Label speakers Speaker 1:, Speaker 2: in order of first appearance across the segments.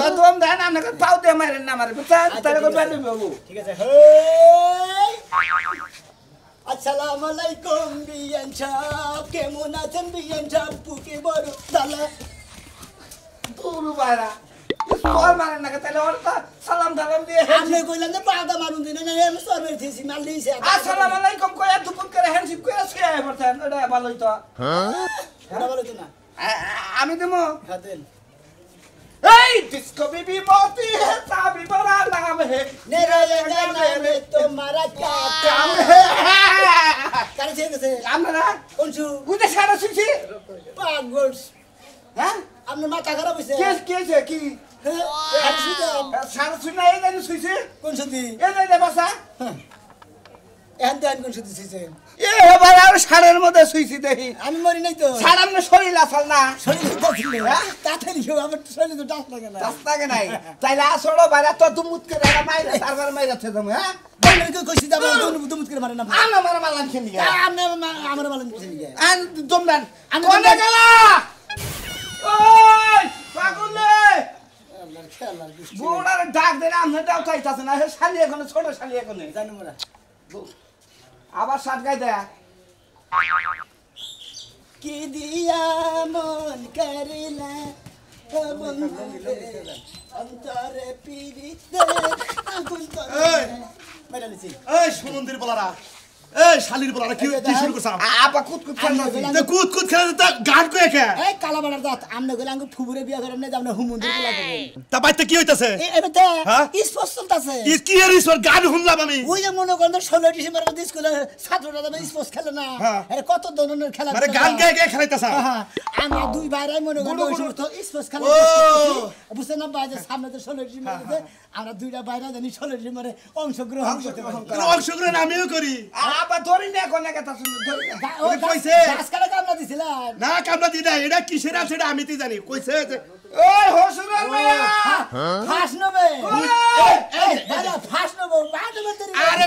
Speaker 1: তো তোম দেন আপনাকে পাউতে মারেন না মারে বুঝছেন আচ্ছা, তাহলে করে পারবে বাবু ঠিক আছে আসসালামু আলাইকুম বিয়ান সাহেব কেমন আছেন বিয়ান সাহেব পুকি বড় দালা তোরু বাইরা সর মারেন না তাহলে ওর সালাম সালাম দিয়ে আপনি কইলেন না পাউতে মারুন দিন না আমি সর মেরে দিছি মাল দিছি আসসালামু হ্যাঁ? দেবো হ্যাঁ, Hey, जिसको भी बीमारी है साबी बड़ा नाम है निरंजन नाम है तुम्हारा क्या काम है कर छे कैसे काम ना कौन सु उधर सारा सुन छे पागल हैं हमने माथा खराब हुई से केस केस है की সারা শুনে এ জানি শুইছে কোন সুতি এ জানি বাসা এখন তো কোন সুতি শুইছে এবার আর সারের মধ্যে শুইছি দেখি আমি মরি নাই তো সার আমার শরীর আসল না শরীর তাড়াতাড়ি আমার শরীর তো ডাস লাগে না ডাস লাগে নাই তাইলে আসলো বাইরে তো দুমুত করে মাইরা তারপর মাইরা ছে তুমি হ্যাঁ ডাক দেন আমরা ছোট শালি এখন জানি মোরা আবার শার্ট গাই দেখ কি দিয়া মন করে না করিলা অন্তরে পিড়িতে আগুন তো এই এই শুনুন বলারা এই শালির বলা গান কই হ্যাঁ? হ্যাঁ। কত ধরনের খেলা মানে গান হ্যাঁ, দুই ভাইরাই মনে করেন স্পোর্টস খেলা বুঝতে না বাইরে সামনে তো 16 ডিসেম্বর আমরা দুইটা বাইরা জানি 16 ডিসেম্বরে অংশগ্রহণ করতে মানে অংশগ্রহণ আমিও করি বাবা ধরি না কোনে কথা শুন ধরি না ও কইছে দাস কাটা কামলা দিছিলা না কামলা দি না এটা কিসের আছে এটা আমি তো জানি কইছে যে হ্যাঁ। আরে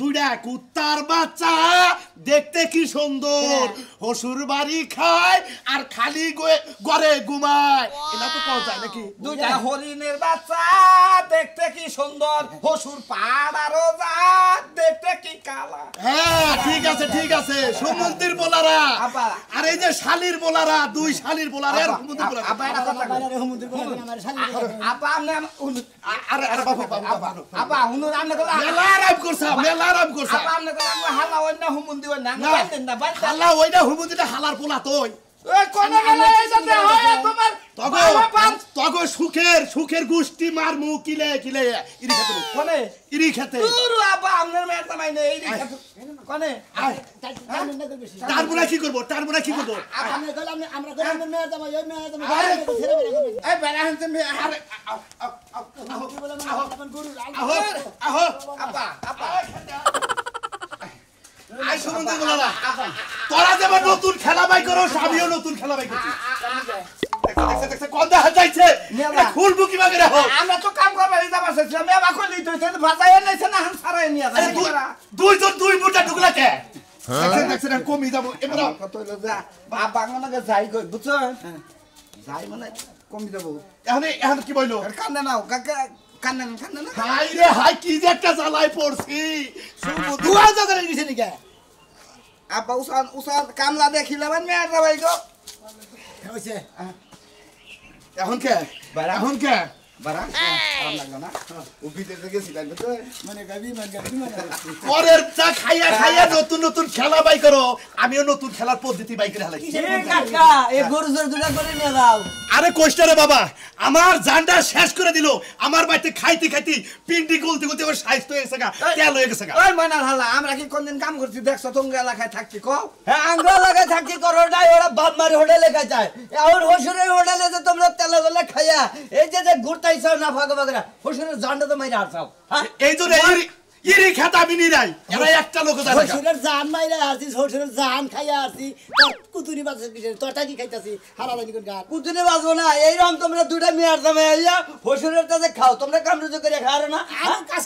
Speaker 1: দুইটা কুত্তার বাচ্চা দেখতে কি সুন্দর হ্যাঁ। হসুর বাড়ি খায় আর খালি গড়ে ঘুমায় এটা তো যায় নাকি দুইটা হরিণের বাচ্চা দেখতে কি সুন্দর হসুর পাড় আরো দেখতে কি কালা হ্যাঁ ঠিক আছে ঠিক আছে সমুদ্রের বোলারা আর এই যে শালির বোলারা দুই শালির বোলারা আর সমুদ্রের বোলারা আপা এটা কথা বলে সমুদ্রের বোলারা আমার শালির আপা আরে আরে বাবা বাবা আপা হুনুর আমনে মেলা করছ মেলা আরাম করছ হালা ওই না হুমুন দিও না হালা ওই না হুমুন দিটা হালার পোলা তোই তগো সুখের সুখের গুষ্টি মার মু কিলে কিলে ইরি খেতে কোনে ইরি খেতে দুরু আবা আমনের মেয়ের জামাই নে ইরি খেতে কোনে তারপরে কি করব তারপরে কি করব আমরা গেলাম আমরা গেলাম মেয়ের জামাই ওই মেয়ের জামাই ছেড়ে বেরে করবে এই বেরা হনতে মে আর আহ আহ আহ আহ আহ আহ আহ আহ আহ আহ তোরা যেমন নতুন খেলা বাই করো আমিও নতুন খেলা বাই করছি দুই বুটা ঢুকলা কে কমি যাবো বাংলা যাই বুঝছো যাই মানে কমি যাবো এখন এখন কি বললো কান্দে নাও কাকা কান্না কান্না না হাই রে হাই কি যে একটা জ্বালায় পড়ছি দুয়া জগরে গেছে নাকি আব্বা উসান উসান কামলা দেখিলাম মেয়েটা ভাই এখন কে এখন কে আরে রে বাবা আমার জানটা শেষ করে দিল আমার বাড়িতে খাইতে খাইতে পিন্ডি গুলতে গুলতে স্বাস্থ্য তেল হয়ে গেছে আমরা কি কোনদিন কাম করছি দেখছো তোমরা এলাকায় থাকছি কলাকায় হ্যাঁ, থাকছি করো নাই ওরা মারি হোটেলে যায় আর হোটেলে যে তোমরা তেলে খাইয়া এই যে ঘুরতে सा नगर खुस जान ইরি খেতা একটা জান খাইয়া দুটা মেয়ার দামে আইয়া শ্বশুরের কাছে হ্যাঁ?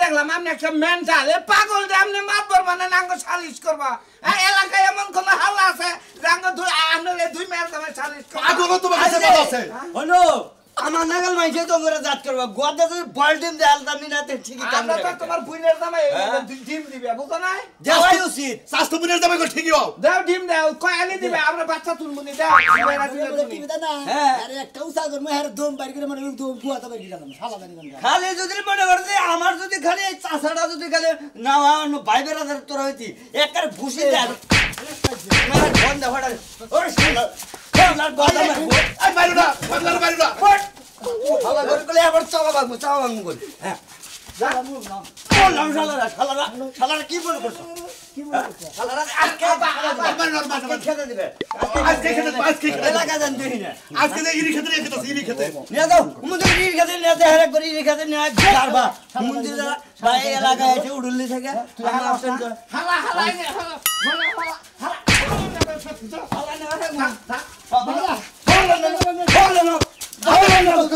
Speaker 1: দেখলাম আমনে একটা মেন্টাল এ পাগল রে আমনে মারবার মানে নাঙ্গ সালিশ করবা হ্যাঁ, এলাকায় এমন কোন হাল আছে রাঙ্গ দুই আমনে দুই পাগল তোমার কাছে ভালো আছে হলো হ্যাঁ? আমার নাগাল মাইছে তো করে জাত করবা গোয়াতে যদি বল ডিম দেয়াল দামি না তে ঠিকই কাম আমরা তো তোমার বুইনের জামাই হ্যাঁ। ডিম দিবে বুঝো না দেওয়াই উচিত স্বাস্থ্য বুইনের দামে কই ঠিকই হও দাও ডিম দাও কই আনি দিবে হ্যাঁ। আমরা বাচ্চা তুলমু নি দাও দিবে না দিবে না আরে একটা উসা করমু আর দম বাইর করে মানে দম গোয়াতে বাইর করে দাও শালা দানি করে খালি যদি মনে করে যে আমার যদি খালি এই চাচাটা যদি খালি না ভাই বেরা তোর হইতি একার ভুসি দে আমার বন্ধ হঠাৎ ওরে শালা শালা বন্ধ মারো আই মারো না বন্ধ মারো না শালা করে গেলে আবার চালা ভাঙবো চালা ভাঙবো করে হ্যাঁ বললাম শালারা শালারা শালারা কি মনে করছো উড়লি থেকে হালা হালা হালা হালা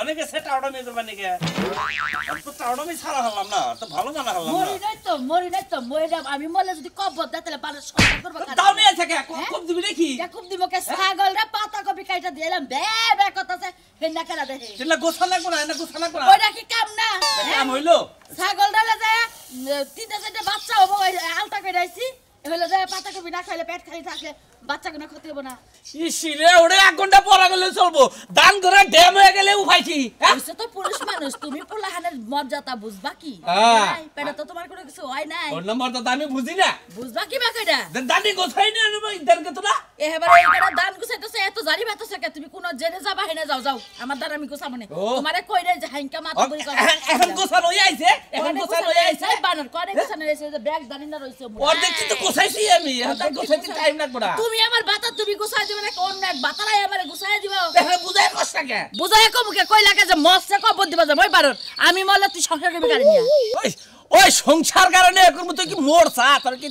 Speaker 1: অনেকে সে টাউডামি করবে নাকি তো টাউডামি ছাড়া হলাম না তো ভালো বানা হলাম মরি
Speaker 2: নাই তো মরি নাই তো মরি না আমি মলে যদি কবর দেয় তাহলে পালে সরকার করবে দাও নিয়ে থাকে খুব হ্যাঁ? দিবি নাকি যা খুব দিব কে ছাগল রে পাতা কপি কাইটা দিলাম বে বে কথাছে হে না কালা দেখে তেলা গোছানা কোনা
Speaker 1: না গোছানা কোনা ওইটা কি
Speaker 2: কাম না হ্যাঁ? কাম হইলো ছাগল দালে যায় তিনটা চারটা বাচ্চা হবো আলতা কইরাইছি হইলো যায় পাতা কপি না খাইলে পেট খালি থাকলে বাচ্চা ক্ষতি হবে না
Speaker 1: ইসিরে দান হ্যাঁ? হ্যাঁ।
Speaker 2: তুমি কোনো কিছু আমি যাবা হেনে যাও যাও আমার দ্বারা আমি গোছাবো না তোমারে কই যে হাইঙ্কা মাথা এখন গোছা রই আইছে এখন গোছা রই আইছে বানর কোনে গোছা রই আইছে যে দানি না রইছে ওর আমি তুমি আমার বাতা তুমি গুছাই দিবে নাকি অন্য এক বাতালাই আমার গুছাই দিবা বুঝাই কষ্ট কে বুঝাই কমুকে লাগে যে মস্তে
Speaker 1: কবর দিবা মই পারন আমি মলে তুই সংসার করবি গাড়ি নিয়ে ওই সংসার কারণে এরকম মতো কি মোর মরছা তোর কি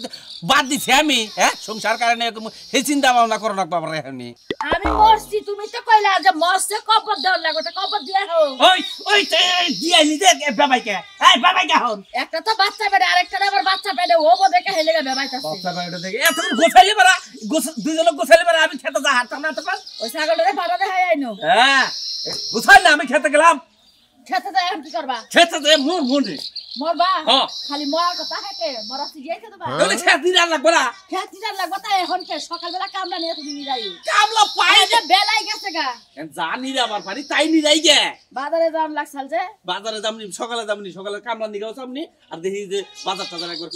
Speaker 1: বাদ দিছি আমি হ্যাঁ সংসার কারণে এরকম হে চিন্তা ভাবনা করো না বাবা রেহানি
Speaker 2: আমি মরছি তুমি তো কইলা যে মরছে কবর দেওয়ার লাগে তো কবর দিয়া হো ওই
Speaker 1: ওই দিয়া নি দে বাবাইকে এই বাবাইকে হন
Speaker 2: একটা তো বাচ্চা পেটে আরেকটা আবার বাচ্চা পেটে ও বো দেখে হেলে গবে বাচ্চা বাচ্চা
Speaker 1: পেটে দেখে এত গোছালি বড়া দুইজন গোছালি বড়া আমি খেতে
Speaker 2: যা হাত না তো ওই ছাগলটারে বাবা দেখাই আইনো
Speaker 1: হ্যাঁ গোছাইলে আমি খেতে গেলাম হ্যাঁ। বাজারে যাম সকালে যাম সকালে কামলা নিগাও আপনি আর দেখি যে বাজার টাজার একবার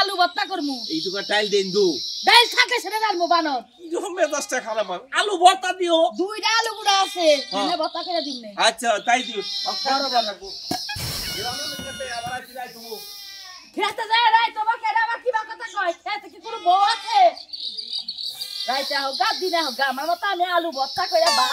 Speaker 1: আলু ভর্তা করবো এই দুকা টাইল দেন দু আলু ভর্তা দিও দুইটা আলু গুড়া আছে আচ্ছা, আচ্ছা।
Speaker 2: খেতে যায় রাই তোমাকে আবার কথা কয় কি কোনো বউ আছে রাইতে হোক গা দিনে হোক গা আমার মতো আলু ভর্তা করে বা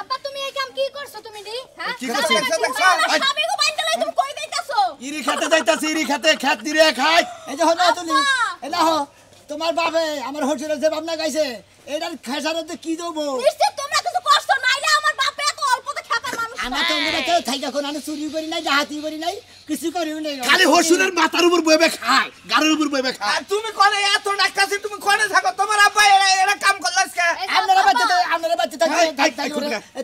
Speaker 2: আব্বা তুমি এই কাম কি করছো তুমি দি হ্যাঁ তুমি কই যাইতাছো
Speaker 1: ইরি খেতে যাইতাছি ইরি খেতে খেত দিরে খাই এই যে হলো তুমি এলা হ তোমার বাবে আমার হোটেলে যে ভাবনা গাইছে এটার খেসারতে কি দেবো নিশ্চয় তোমরা কিছু কষ্ট নাইলে আমার বাপে এত অল্পতে খেপার মানুষ আমার তো থাইকা কোন আমি চুরি করি নাই জাহাতি করি নাই কিছু করিও নাই খালি হসুরের মাথার উপর বইবে খায় গাড়ির উপর বইবে খায় তুমি কলে এত ডাক্তার সে তুমি কোনে থাকো তোমার আব্বা এরা এরা কাম করলাস কে আমরা বাচ্চা তো আমরা বাচ্চা থাকি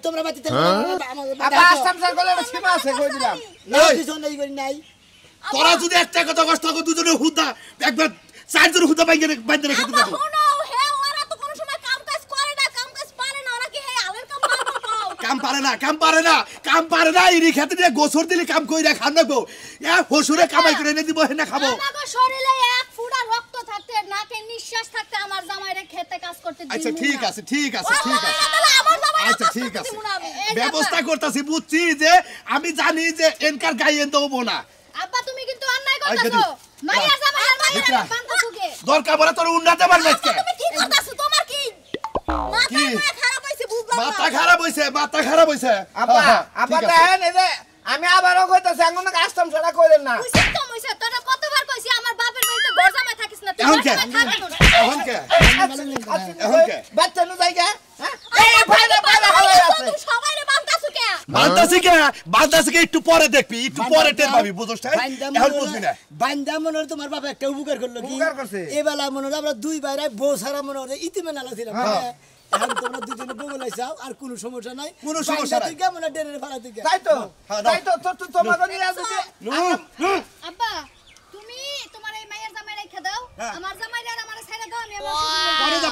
Speaker 1: তোমরা বাচ্চা হ্যাঁ? থাকি আব্বা আসাম স্যার বলে সীমা আছে কই দিলাম না কিছু নাই করি নাই তোরা যদি একটা কথা কষ্ট দুজনে হুদা একবার চারজন হুদা বাইরে বাইরে রেখে দিবি কাম পারে না কাম পারে না কাম পারে না ইরি খেতে দিয়ে গোসর দিলে কাম কই খান না গো এ হসুরে কামাই করে নে দিব হে না খাবো
Speaker 2: আমার শরীরে এক ফুটা রক্ত থাকতে নাকে নিঃশ্বাস থাকতে আমার জামাইরে খেতে কাজ করতে দিই আচ্ছা ঠিক
Speaker 1: আছে ঠিক আছে ঠিক আছে আচ্ছা ঠিক আছে ব্যবস্থা করতেছি বুঝছি যে আমি জানি যে এনকার গাইয়ে দেবো না
Speaker 2: আব্বা তুমি কিন্তু অন্যায় আচ্ছা, করতেছো মাইয়া জামাই আর মাইয়া বান্ধব দরকার পড়ে তোর উন্নাতে পারবে আজকে তুমি কথা করতেছো
Speaker 1: তোমার কি মাথা খারাপ মাথা খারাপ হইছে মাথা খারাপ হইছে আপা হ্যাঁ, হ্যাঁ, আপা দেখেন এই যে আমি আবারও কইতাছি এখন কাস্টম ছাড়া কইলেন না বুঝছিস তো মইছে তোরা
Speaker 2: কতবার কইছি আমার বাপের বাড়িতে ঘর জামাই থাকিস না
Speaker 1: তুই এখন কে এখন কে বাচ্চা নু যাইগা হ্যাঁ? কে বান্তাছি কে বান্তাছি কে একটু তোমার বাবা একটা উপকার করলো কি উপকার করছে এবেলা মনোর আমরা দুই বাইরে বউ সারা মনোর ইতিমে নালা ছিলাম এখন তোমরা দুজনে বগলে যাও আর কোনো সমস্যা নাই কোনো সমস্যা নাই কেমন ডেরের ভাড়া দিকে তাই তো তাই তো তোর তো তোমাদের নিয়ে আসবে
Speaker 2: আব্বা তুমি তোমার এই মায়ের জামাই রেখে দাও হ্যাঁ। আমার জামাই আর আমার ছেলে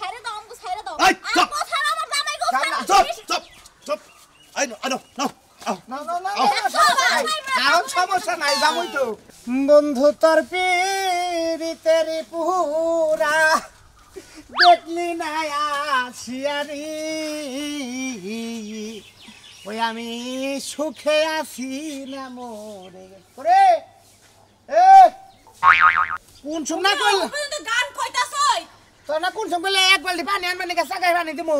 Speaker 1: ছাইরে দাও আমগো ছাইরে নাই জামুই তো বন্ধু তোর পিরিতের পুরা দেখলি ওই আমি সুখে আছি না মরে কোন সুখ না তোরা কোন সময় এক বালতি পানি আনবে নাকি
Speaker 2: সাগাই পানি তুমি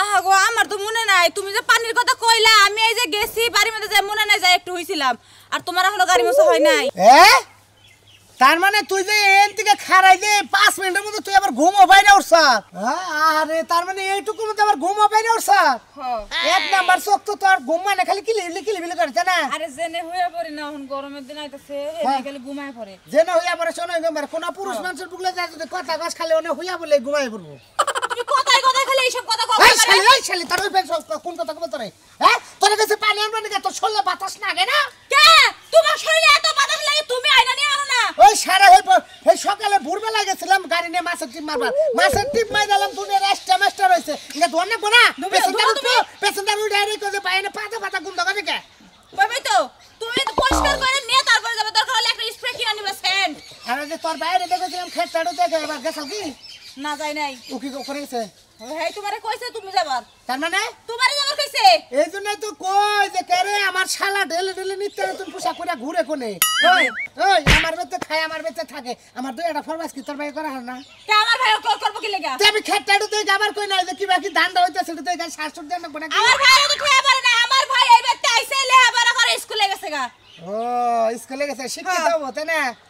Speaker 2: আহা গো আমার তো নাই তুমি যে পানির কথা কইলা আমি এই যে গেছি বাড়ির মধ্যে যে নাই যাই একটু হইছিলাম আর তোমার হলো গাড়ি মশা হয় নাই
Speaker 1: তার মানে তুই যে এন থেকে খারাই যে পাঁচ মিনিটের মধ্যে তুই আবার ঘুমো বাইরে উঠছা আরে তার মানে এইটুকুর মধ্যে আবার ঘুমো বাইরে উঠছা এক নাম্বার চোখ তো তোর ঘুম মানে খালি কিলি বিলি কিলি বিলি করে জানা আরে জেনে হইয়া পড়ে না এখন গরমের দিন আইতাছে হ্যাঁ। খালি ঘুমায় পড়ে জেনে হইয়া পড়ে শোনো গম্বার কোন পুরুষ হ্যাঁ। মানুষের বুকলে যা যদি কথা গাছ খালি ওনে হইয়া বলে ঘুমায় পড়বো কথাই
Speaker 2: কথাই খালি এইসব কথা কও এই শালি এই শালি
Speaker 1: তোর কোন কথা কবে তোরে হ্যাঁ তোর কাছে পানি আনবে না তোর
Speaker 2: শরীরে বাতাস না আগে না কে তোমার শরীরে এত বাতাস লাগে তুমি আয়না নিয়ে ওই সারা
Speaker 1: হয়ে ওই সকালে ভোরবেলা গেছিলাম গাড়ি নিয়ে মাছের টিপ মারবার মাছের টিপ মাই দিলাম তুমি রাস্তা মাস্টার হয়েছে এটা ধর না গোনা পেসেঞ্জার উঠে ডাইরেক্ট করে বাইরে পাতা পাতা গুন্দ করে কে ভাবে তো
Speaker 2: তুমি তো পরিষ্কার করে নিয়ে তারপরে যাবে দরকার হলে একটা স্প্রে কিনে আনিবা সেন্ট
Speaker 1: আরে যে তোর বাইরে দেখেছিলাম খেত চাড়ু দেখে এবার গেছো কি না যাই নাই ও কি করে গেছে হেই তোমারে কইছে তুমি যাবার তার মানে তোমারে শালা ঢেলে কোনে ওই ওই থাকে আমার দুই একটা কি তোর না
Speaker 2: তা ভাই কল করব কি
Speaker 1: আমি খেতটা তুই আবার কই না যে কি বাকি ধানটা হইতা সেটা তুই গান শাশুর না আমার ভাই এই বেতে আইছে লেহাপড়া করে স্কুলে গা ও স্কুলে গেছে শিক্ষিত হ্যাঁ। না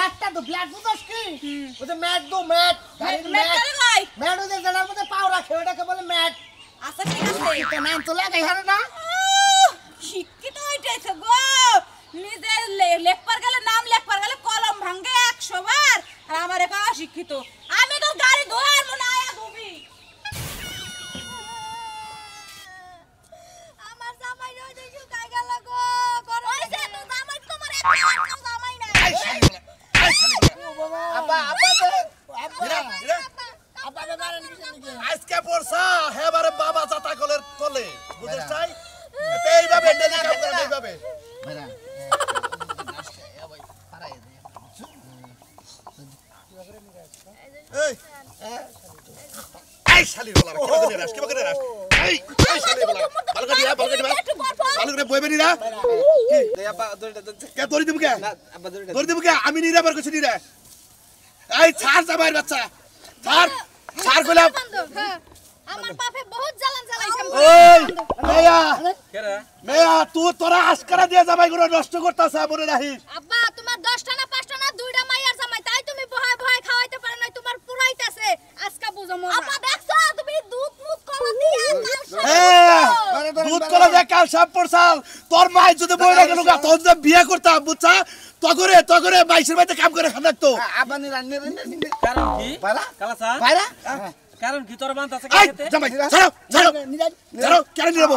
Speaker 1: ব্ল্যাকটা তো ব্ল্যাক বুঝছ কি ওই যে ম্যাট দো ম্যাট ম্যাট লাগাই ম্যাট ওই যে জেলার মধ্যে পাও রাখে ওটাকে বলে ম্যাট আচ্ছা ঠিক
Speaker 2: আছে এটা নাম
Speaker 1: তো লাগাই হারে না শিক্ষিত হইতেছে গো নিজের
Speaker 2: লেখপার গেলে নাম লেখপার গেলে কলম ভাঙে একশো বার আর আমার একা শিক্ষিত আমি তো গাড়ি ধোয়ার মনে আয়া ধুবি আমার জামাই রয়েছে শুকাই গেল গো গরম হয়েছে তো জামাই তোমার একটা জামাই
Speaker 1: নাই আপা আপা আপা আজকে বাবা চাতা কলের তলে চাই এইভাবে ডেলি কাম করে এইভাবে এই দিব কে দড়ি দিব কে আমি নিরা বার করছি নিরা মেয়া তোরা আশকারা দিয়ে জামাই গুলো নষ্ট করতাছ মনে
Speaker 2: তোমার 10টা না 5টা না দুইটা মাইয়ার জামাই তাই তুমি ভয় ভয় খাওয়াইতে পারো না পুরাইতাছে আজকা বুঝো তুমি দুধ মুখ কলা দিয়ে দুধ কলা দিয়ে
Speaker 1: তোর মাই যদি বই না গেল তোর যে বিয়ে করতাম বুঝছা তগরে তগরে বাইশের বাইতে কাম করে খানাক তো আব্বা নি রান্নে কি কারণ কি তোর বান্ধ আছে জামাই ছাড়ো ছাড়ো ছাড়ো কেন নিরাবো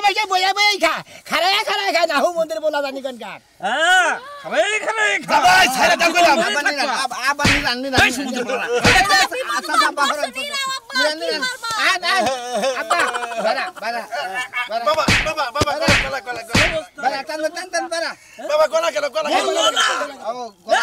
Speaker 1: আগে বসে বইয়া বইয়াই খা খারায়া খারায়া খা নাহু মন্দির বলা জানি কোন কার হ্যাঁ খাবাই খাবাই খাবাই ছাইরা দাও কইলাম আবানি না আবানি রান্নি না সমুদ্র বলা আচ্ছা বাবা হরন রান্নি আ না আব্বা বাবা বাবা বাবা বাবা বাবা গলা গলা গলা বাবা টান টান টান বাবা বাবা গলা গলা গলা গলা ও গলা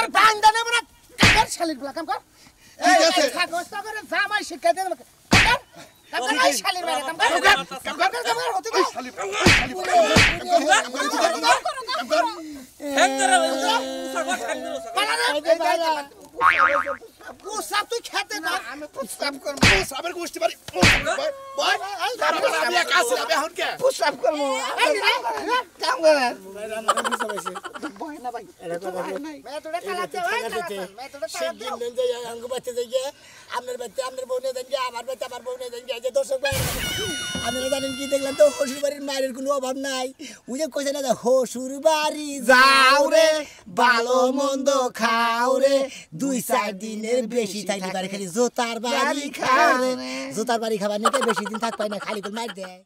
Speaker 1: তোর প্রাণ দানে মানে কাকার শালির গুলা কাম কর ঠিক আছে কষ্ট করে জামাই শিক্ষা দে ক খেতে না আমি আপনার আমার আমার বউ যে জানেন কি দেখলাম তো শ্বশুর বাড়ির মায়ের কোনো অভাব নাই ওই যে না শ্বশুর বাড়ি যাও রে ভালো মন্দ খাও রে দুই চার দিনের বেশি তাই পারে খালি জোতার বাড়ি খাওয়া জোতার বাড়ি খাবার নিতে বেশি দিন থাক না খালি তো মার দেয়